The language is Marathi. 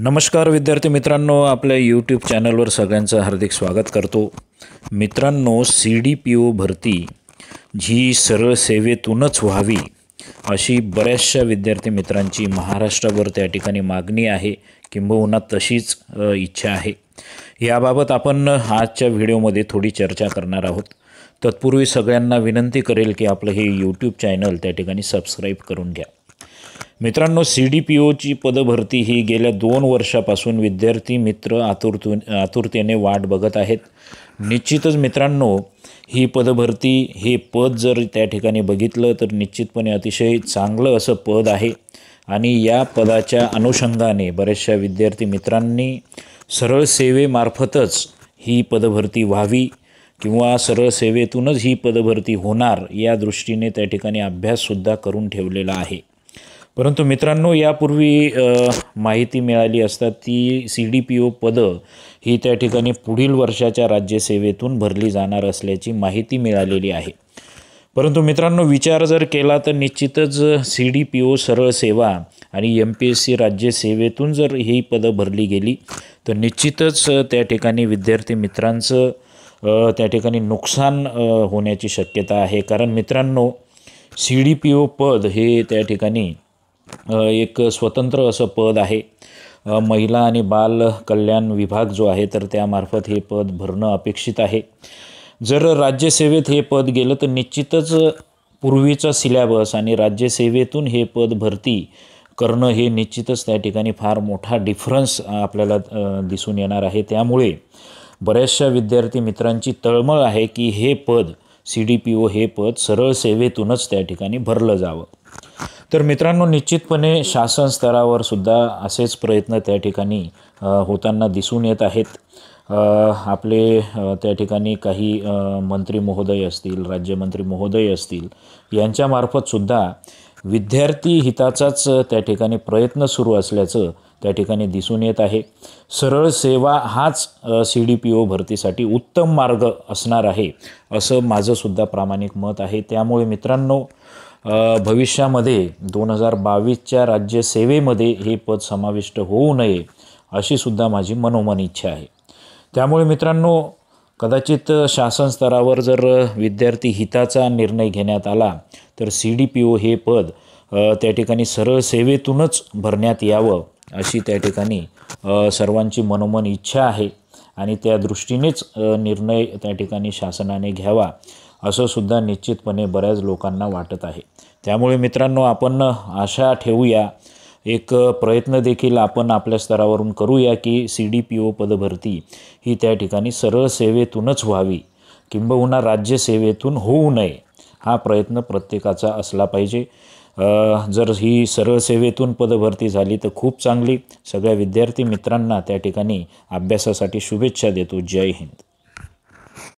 नमस्कार विद्यार्थी मित्रांनो आपल्या यूट्यूब चॅनलवर सगळ्यांचं हार्दिक स्वागत करतो मित्रांनो सी डी पी ओ भरती जी सरळ सेवेतूनच व्हावी अशी बऱ्याचशा विद्यार्थी मित्रांची महाराष्ट्रावर त्या ठिकाणी मागणी आहे किंबहुना तशीच इच्छा आहे याबाबत आपण आजच्या व्हिडिओमध्ये थोडी चर्चा करणार आहोत तत्पूर्वी सगळ्यांना विनंती करेल की आपलं हे यूट्यूब चॅनल त्या ठिकाणी सबस्क्राईब करून घ्या मित्रांनो सी डी पी ओची पदभरती ही गेल्या दोन वर्षापासून विद्यार्थी मित्र आतुरतून आतुरतेने वाट बघत आहेत निश्चितच मित्रांनो ही पदभरती हे पद जर त्या ठिकाणी बघितलं तर निश्चितपणे अतिशय चांगलं असं पद आहे आणि या पदाच्या अनुषंगाने बऱ्याचशा विद्यार्थी मित्रांनी सरळ सेवेमार्फतच ही पदभरती व्हावी किंवा सरळ सेवेतूनच ही पदभरती होणार या दृष्टीने त्या ठिकाणी अभ्याससुद्धा करून ठेवलेला आहे परंतु मित्रांनो यापूर्वी माहिती मिळाली असता ती सी डी पी ओ पदं ही त्या ठिकाणी पुढील वर्षाच्या राज्यसेवेतून भरली जाणार असल्याची माहिती मिळालेली आहे परंतु मित्रांनो विचार जर केला तर निश्चितच सी डी पी ओ सरळ सेवा आणि एम पी एस सी राज्यसेवेतून जर ही पदं भरली गेली तर निश्चितच त्या ठिकाणी विद्यार्थी मित्रांचं त्या ठिकाणी नुकसान होण्याची शक्यता आहे कारण मित्रांनो सी डी पी ओ पद हे त्या ठिकाणी एक स्वतंत्र असं पद आहे महिला आणि बाल कल्याण विभाग जो आहे तर त्यामार्फत हे पद भरणं अपेक्षित आहे जर राज्यसेवेत हे पद गेलं तर निश्चितच पूर्वीचा सिलॅबस आणि राज्यसेवेतून हे पद भरती करणं हे निश्चितच त्या ठिकाणी फार मोठा डिफरन्स आपल्याला दिसून येणार आहे त्यामुळे बऱ्याचशा विद्यार्थी मित्रांची तळमळ आहे की हे पद सी डी पी ओ हे पद सरळ सेवेतूनच त्या ठिकाणी भरलं जावं तर मित्रांनो निश्चितपणे शासन स्तरावर सुद्धा असेच प्रयत्न त्या ठिकाणी होताना दिसून येत आहेत आपले त्या ठिकाणी काही मंत्री महोदय असतील राज्यमंत्री महोदय असतील यांच्यामार्फतसुद्धा विद्यार्थी हिताचाच त्या ठिकाणी प्रयत्न सुरू असल्याचं त्या ठिकाणी दिसून येत आहे सरळ सेवा हाच सी डी पी ओ भरतीसाठी उत्तम मार्ग असणार आहे असं माझंसुद्धा प्रामाणिक मत आहे त्यामुळे मित्रांनो भविष्यामध्ये दोन हजार बावीसच्या राज्यसेवेमध्ये हे पद समाविष्ट होऊ नये अशी सुद्धा माझी मनोमन इच्छा आहे त्यामुळे मित्रांनो कदाचित शासन स्तरावर जर विद्यार्थी हिताचा निर्णय घेण्यात आला तर सी डी पी ओ हे पद त्या ठिकाणी सरळ सेवेतूनच भरण्यात यावं अशी त्या ठिकाणी सर्वांची मनोमन इच्छा आहे आणि त्या दृष्टीनेच निर्णय त्या ठिकाणी शासनाने घ्यावा असं सुद्धा निश्चितपणे बऱ्याच लोकांना वाटत आहे त्यामुळे मित्रांनो आपण आशा ठेवूया एक प्रयत्न देखील आपण आपल्या स्तरावरून करूया की सी डी पी ओ पदभरती ही त्या ठिकाणी सरळ सेवेतूनच व्हावी किंबहुना राज्यसेवेतून होऊ नये हा प्रयत्न प्रत्येकाचा असला पाहिजे जर ही सरळ सेवेतून पदभरती झाली तर खूप चांगली सगळ्या विद्यार्थी मित्रांना त्या ठिकाणी अभ्यासासाठी शुभेच्छा देतो जय हिंद